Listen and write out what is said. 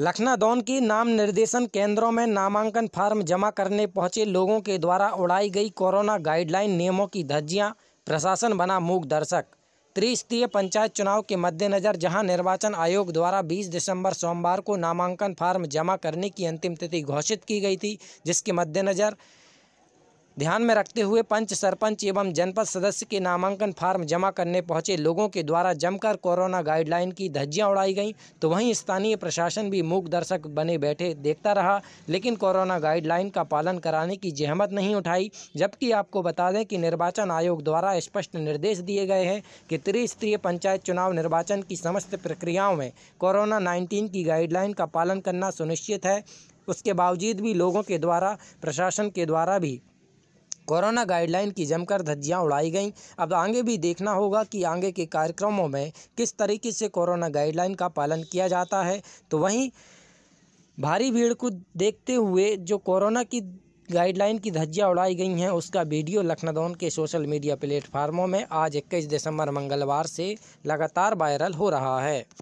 लखनादौन की नाम निर्देशन केंद्रों में नामांकन फार्म जमा करने पहुंचे लोगों के द्वारा उड़ाई गई कोरोना गाइडलाइन नियमों की धज्जियां प्रशासन बना मूक दर्शक त्रिस्तरीय पंचायत चुनाव के मद्देनज़र जहां निर्वाचन आयोग द्वारा 20 दिसंबर सोमवार को नामांकन फार्म जमा करने की अंतिम तिथि घोषित की गई थी जिसके मद्देनज़र ध्यान में रखते हुए पंच सरपंच एवं जनपद सदस्य के नामांकन फार्म जमा करने पहुंचे लोगों के द्वारा जमकर कोरोना गाइडलाइन की धज्जियां उड़ाई गईं तो वहीं स्थानीय प्रशासन भी मूक दर्शक बने बैठे देखता रहा लेकिन कोरोना गाइडलाइन का पालन कराने की जहमत नहीं उठाई जबकि आपको बता दें कि निर्वाचन आयोग द्वारा स्पष्ट निर्देश दिए गए हैं कि त्रिस्तरीय पंचायत चुनाव निर्वाचन की समस्त प्रक्रियाओं में कोरोना नाइन्टीन की गाइडलाइन का पालन करना सुनिश्चित है उसके बावजूद भी लोगों के द्वारा प्रशासन के द्वारा भी कोरोना गाइडलाइन की जमकर धज्जियां उड़ाई गईं अब आगे भी देखना होगा कि आगे के कार्यक्रमों में किस तरीके से कोरोना गाइडलाइन का पालन किया जाता है तो वहीं भारी भीड़ को देखते हुए जो कोरोना की गाइडलाइन की धज्जियां उड़ाई गई हैं उसका वीडियो लखनदौन के सोशल मीडिया प्लेटफार्मों में आज इक्कीस दिसंबर मंगलवार से लगातार वायरल हो रहा है